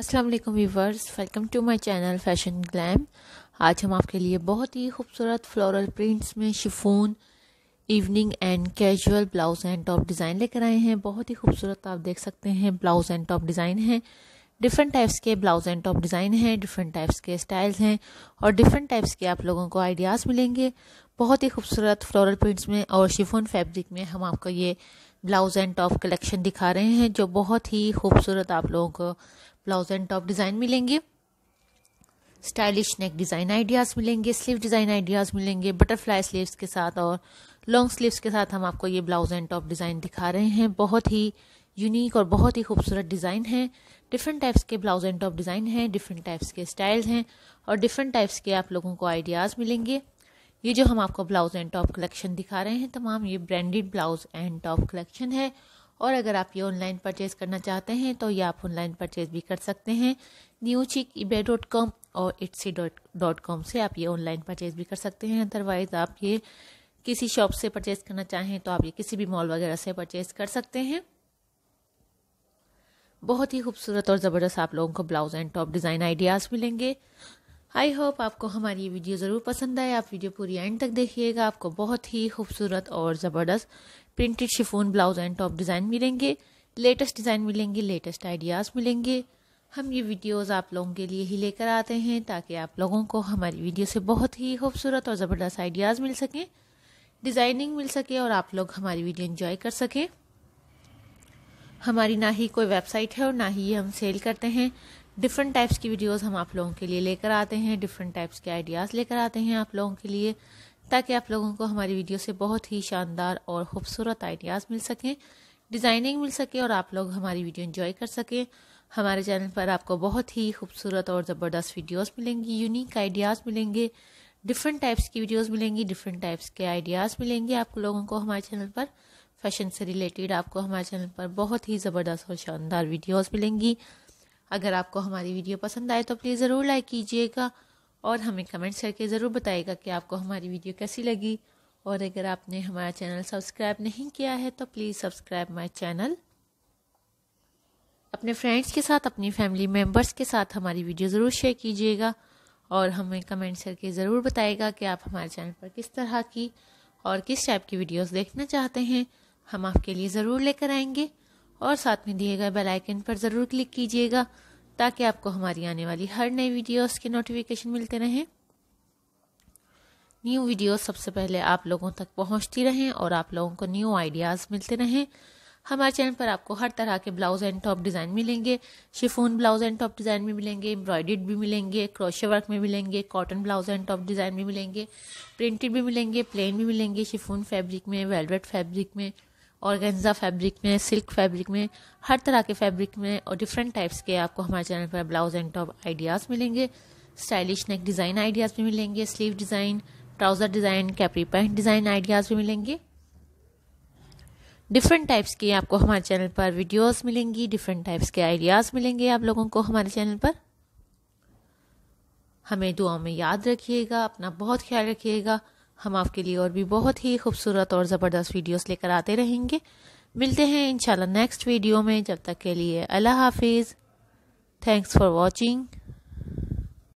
अस्सलाम वालेकुम viewers welcome to my channel fashion glam आज हम आपके लिए बहुत ही खूबसूरत फ्लोरल प्रिंट्स में chiffon evening and casual blouse and top design लेकर आए हैं बहुत ही खूबसूरत आप देख सकते हैं ब्लाउज एंड टॉप डिज़ाइन है डिफरेंट टाइप्स के ब्लाउज एंड टॉप डिज़ाइन हैं डिफरेंट टाइप्स के स्टाइल्स हैं और डिफरेंट टाइप्स के आप लोगों को आइडियाज़ मिलेंगे बहुत ही खूबसूरत फ्लोरल प्रिंट्स में और शिफोन फैब्रिक में हम आपको ये ब्लाउज एंड टॉप कलेक्शन दिखा रहे हैं जो बहुत ही खूबसूरत आप लोगों को ब्लाउज एंड टॉप डिज़ाइन मिलेंगे स्टाइलिश नेक डिज़ाइन आइडियाज़ मिलेंगे स्लीव डिज़ाइन आइडियाज़ मिलेंगे बटरफ्लाई स्लीव्स के साथ और लॉन्ग स्लीव्स के साथ हम आपको ये ब्लाउज एंड टॉप डिज़ाइन दिखा रहे हैं बहुत ही यूनिक और बहुत ही खूबसूरत डिज़ाइन है डिफरेंट टाइप्स के ब्लाउज एंड टॉप डिज़ाइन हैं डिफरेंट टाइप्स के स्टाइल्स हैं और डिफरेंट टाइप्स के आप लोगों को आइडियाज़ मिलेंगे ये जो हम आपको ब्लाउज़ एंड टॉप कलेक्शन दिखा रहे हैं तमाम ये branded blouse and top collection है और अगर आप ये ऑनलाइन परचेज़ करना चाहते हैं तो ये आप ऑनलाइन परचेज़ भी कर सकते हैं न्यू चिक ई डॉट कॉम और इट्सी डॉट डॉट कॉम से आप ये ऑनलाइन परचेज़ भी कर सकते हैं अदरवाइज़ आप ये किसी शॉप से परचेज़ करना चाहें तो आप ये किसी भी मॉल वगैरह से परचेज़ कर सकते हैं बहुत ही खूबसूरत और ज़बरदस्त आप लोगों को blouse and top design ideas मिलेंगे आई होप आपको हमारी ये वीडियो ज़रूर पसंद आए आप वीडियो पूरी एंड तक देखिएगा आपको बहुत ही खूबसूरत और ज़बरदस्त printed chiffon blouse and top design मिलेंगे लेटेस्ट डिज़ाइन मिलेंगे लेटेस्ट आइडियाज़ मिलेंगे हम ये वीडियोस आप लोगों के लिए ही लेकर आते हैं ताकि आप लोगों को हमारी वीडियो से बहुत ही खूबसूरत और ज़बरदस्त आइडियाज़ मिल सकें डिज़ाइनिंग मिल सके और आप लोग हमारी वीडियो इन्जॉय कर सकें हमारी ना ही कोई वेबसाइट है और ना ही ये हम सेल करते हैं डिफरेंट टाइप्स की वीडियोस हम आप लोगों के लिए लेकर आते हैं डिफरेंट टाइप्स के आइडियाज़ लेकर आते हैं आप लोगों के लिए ताकि आप लोगों को हमारी वीडियो से बहुत ही शानदार और खूबसूरत आइडियाज़ मिल सकें डिज़ाइनिंग मिल सके और आप लोग हमारी वीडियो इन्जॉय कर सकें हमारे चैनल पर आपको बहुत ही खूबसूरत और ज़बरदस्त वीडियोज़ मिलेंगी यूनिक आइडियाज़ मिलेंगे डिफरेंट टाइप्स की वीडियोज मिलेंगी डिफरेंट टाइप्स के आइडियाज़ मिलेंगे आप लोगों को हमारे चैनल पर फैशन से रिलेटेड आपको हमारे चैनल पर बहुत ही ज़बरदस्त और शानदार वीडियोज मिलेंगी अगर आपको हमारी वीडियो पसंद आए तो प्लीज़ ज़रूर लाइक कीजिएगा और हमें कमेंट्स करके ज़रूर बताइएगा कि आपको हमारी वीडियो कैसी लगी और अगर आपने हमारा चैनल सब्सक्राइब नहीं किया है तो प्लीज़ सब्सक्राइब माई चैनल अपने फ्रेंड्स के साथ अपनी फैमिली मेम्बर्स के साथ हमारी वीडियो ज़रूर शेयर कीजिएगा और हमें कमेंट्स करके ज़रूर बताइएगा कि आप हमारे चैनल पर किस तरह की और किस टाइप की वीडियोस देखना चाहते हैं हम आपके लिए ज़रूर लेकर आएंगे और साथ में दिए गए बेल आइकन पर ज़रूर क्लिक कीजिएगा ताकि आपको हमारी आने वाली हर नई वीडियोस के नोटिफिकेशन मिलते रहें न्यू वीडियोस सबसे पहले आप लोगों तक पहुंचती रहें और आप लोगों को न्यू आइडियाज़ मिलते रहें हमारे चैनल पर आपको हर तरह के ब्लाउज एंड टॉप डिज़ाइन मिलेंगे chiffon blouse and top design भी मिलेंगे एम्ब्रॉयडेड भी मिलेंगे क्रोशे वर्क में मिलेंगे cotton blouse and top design भी मिलेंगे प्रिंटेड भी मिलेंगे प्लेन भी मिलेंगे शिफोन फैब्रिक में वेलवेट फैब्रिक में ऑर्गेन्जा फैब्रिक में सिल्क फैब्रिक में हर तरह के फैब्रिक में और डिफरेंट टाइप्स के आपको हमारे चैनल पर ब्लाउज एंड टॉप आइडियाज़ मिलेंगे स्टाइलिश नेक डिज़ाइन आइडियाज़ भी मिलेंगे sleeve design trouser design capri pant design ideas भी मिलेंगे डिफरेंट टाइप्स के आपको हमारे चैनल पर वीडियोस मिलेंगी डिफरेंट टाइप्स के आइडियाज़ मिलेंगे आप लोगों को हमारे चैनल पर हमें दुआओं में याद रखिएगा अपना बहुत ख्याल रखिएगा हम आपके लिए और भी बहुत ही खूबसूरत और ज़बरदस्त वीडियोस लेकर आते रहेंगे मिलते हैं इंशाल्लाह नेक्स्ट वीडियो में जब तक के लिए अल्लाह हाफिज़ थैंक्स फॉर वॉचिंग